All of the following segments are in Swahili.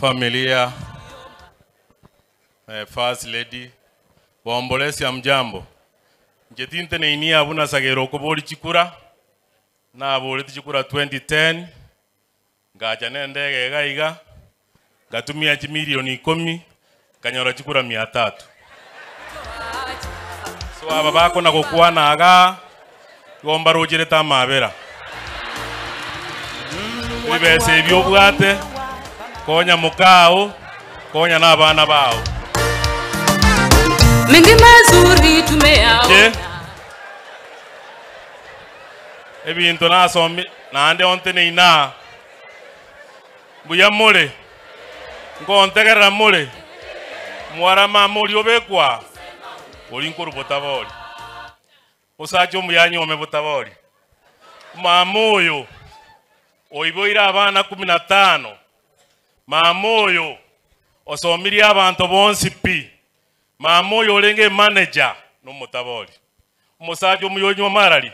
familia, eh, first lady waombolesi ya mjambo njetinte neini abuna sagero okobori chikura naborete chikura 2010 ngacha na endege iga iga ngatumia milioni ikomi nganyora chikura 300 so aba bakona gokwana aga gomba ta amabera mm, Ibe ebi obwate konya mukao konya na abana bao mengi mazuri tumeyaona na nasomi onte ne ina mbuya mule nkontegerera mwara mwarama muli obekwa oli nkuru botabori osajo omuyanyome botaboli mama oyo oiboire abana kumi na tano mamoyo oyo abantu bonsi pi mamoyo oyo manager emaneja nomutaba oli omusajja omuyonyi omarari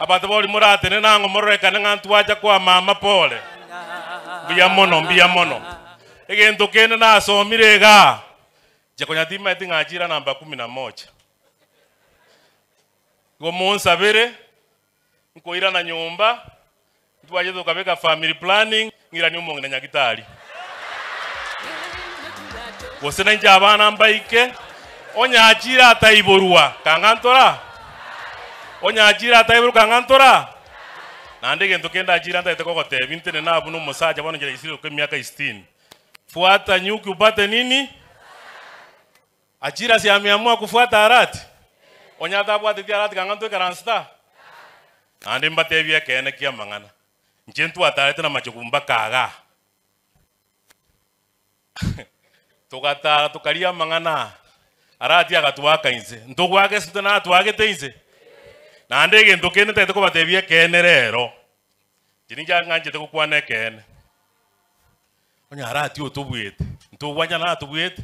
abataba oli muratene nango ne ngantu waja kwa mama pole biya mono biya mono egento kende nasomire iga tinga ng'achira namba kumi na moja nko ira na nyomba ntwaje tukabeka family planning ngira ni umonge na nyagitari gose abana mbaike onyachire ataiborwa kanga ntora onyachire ataiborwa kanga ntora nande gento kenda achire ntaete kogotebi ntene nabuna omosacha bono ngera isiri kwa emiaka isitini fuata nyuki upate nini achira si ameamua kufuata arati onyata abwateti arati kanga ntoikaransta nande mbatebia kene kia mang'ana nje twataarete na majukumba kaga tugataara tukaria mang'ana arati agatuaka inze ntugwake sinte natwagete inse naende egento kende tete kobatebia kene rero tiri njang'anchete gokwana ekene onya arati oyo tobwete ntogwanya natobwete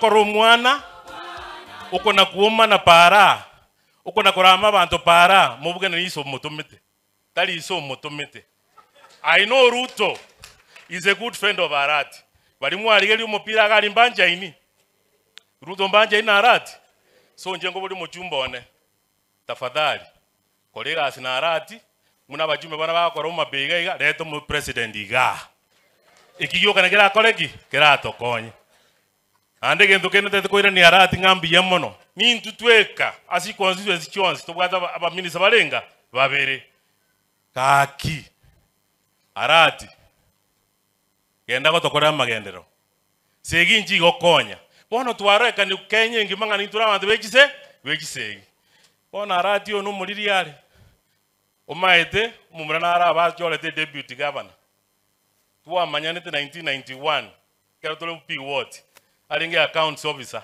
ko omona uko na kuoma na para uko na kurama bantu para mobugenani iso motomete That is so motomete. i know ruto is a good friend of arati bari mwarigeri umupira gari mbanjaini ruto mbanjaini na arati so nje ngo buri mucumbone tafadhali kolegas na arati muna bajume bana bakora roma bega iga leto mu president iga kila ikigiyokana kirakoreki kiratokonye ande gento kene tete koira ni arati ngambi yemono Ni tweka asi constituency chonsi tobwata abaminisa barenga babere kaki arati genda gotokora magendero segi nji gokonya bono twarekani kenya engimang'ani tura abanto begise begisegi bono arati oyo nomoriri are omaete omomura nare aba achorete deputy governor twamanyanete 1991 kero tore p ward alinge accounts officer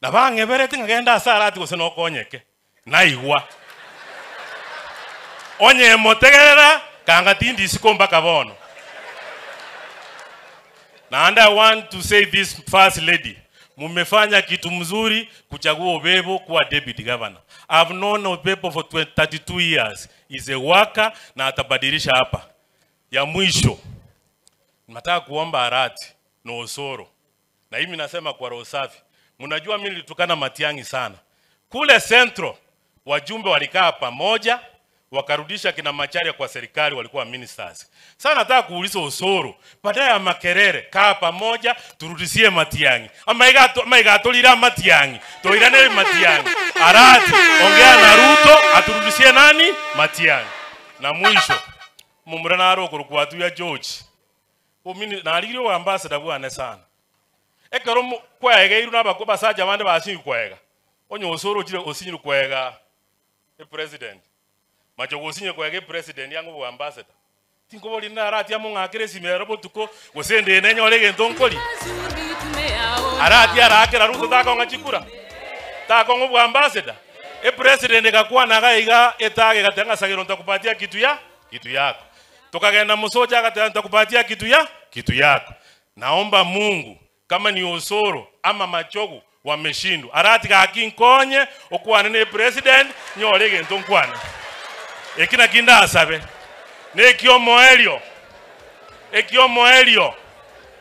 na bang'eberete ng'agenda ase arati gose nokonyeke naigwa onye motegerera kanga tindi sikomba kavono na and i want to say this first lady mumefanya kitu mzuri kuchagua obebo kuwa deputy governor. I've known obebo for 32 years. Is a worker na atabadilisha hapa. Ya mwisho nataka kuomba arati na no Osoro, na mimi nasema kwa roho safi. Mnajua mimi nilitukana Matiang'i sana kule Central, wajumbe walikaa pamoja wakarudisha kina Macharia kwa serikali, walikuwa ministers. Sasa nataka kuuliza Osoro, badala ya makerere, kaa pamoja, turudishie Matiang'i amaigato ah, amaigatolira Matiang'i toirane Matiang'i arati, ongea na Ruto aturudishie nani Matiang'i. Na mwisho mumura na roko rukwatu ya George umini na alirio wa ambassador bwane sana ekero kwegeiru nabako basaja bande bashingi kwega onyo Osoro jire osinyiri kwega e president machogosinye kwege president yango bwa ambassador tinkobori na arati ya munga kiresi mero botuko gosende ne nyole gento nkoli arati arakira ruto ta konga chikura ta kongo bwa ambassador e president gakuwa na gaiga etage gatenga sagiro ntakupatia kitu ya kitu yako tukagenda msoja akatenga ntakupatia kitu ya kitu yako naomba Mungu kama ni osoro ama machogo wameshindwa arati gakinkonye okwanene president nyole gento nkwana ekina kindasabe nekiomo elio ekiomo moelio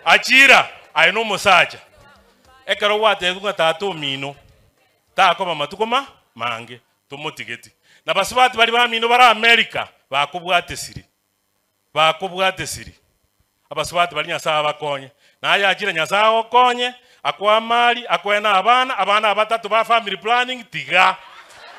achira aina omosacha ekero wate ng'a tatu omino takoma matukoma mange tomotigeti na basi bati bari bamino bara amerika siri bakobwatesiri siri bati bari nyasaye abakonye naye achire nyasaye okonye akwamari akwena abana abana abatatu ba family planning tiga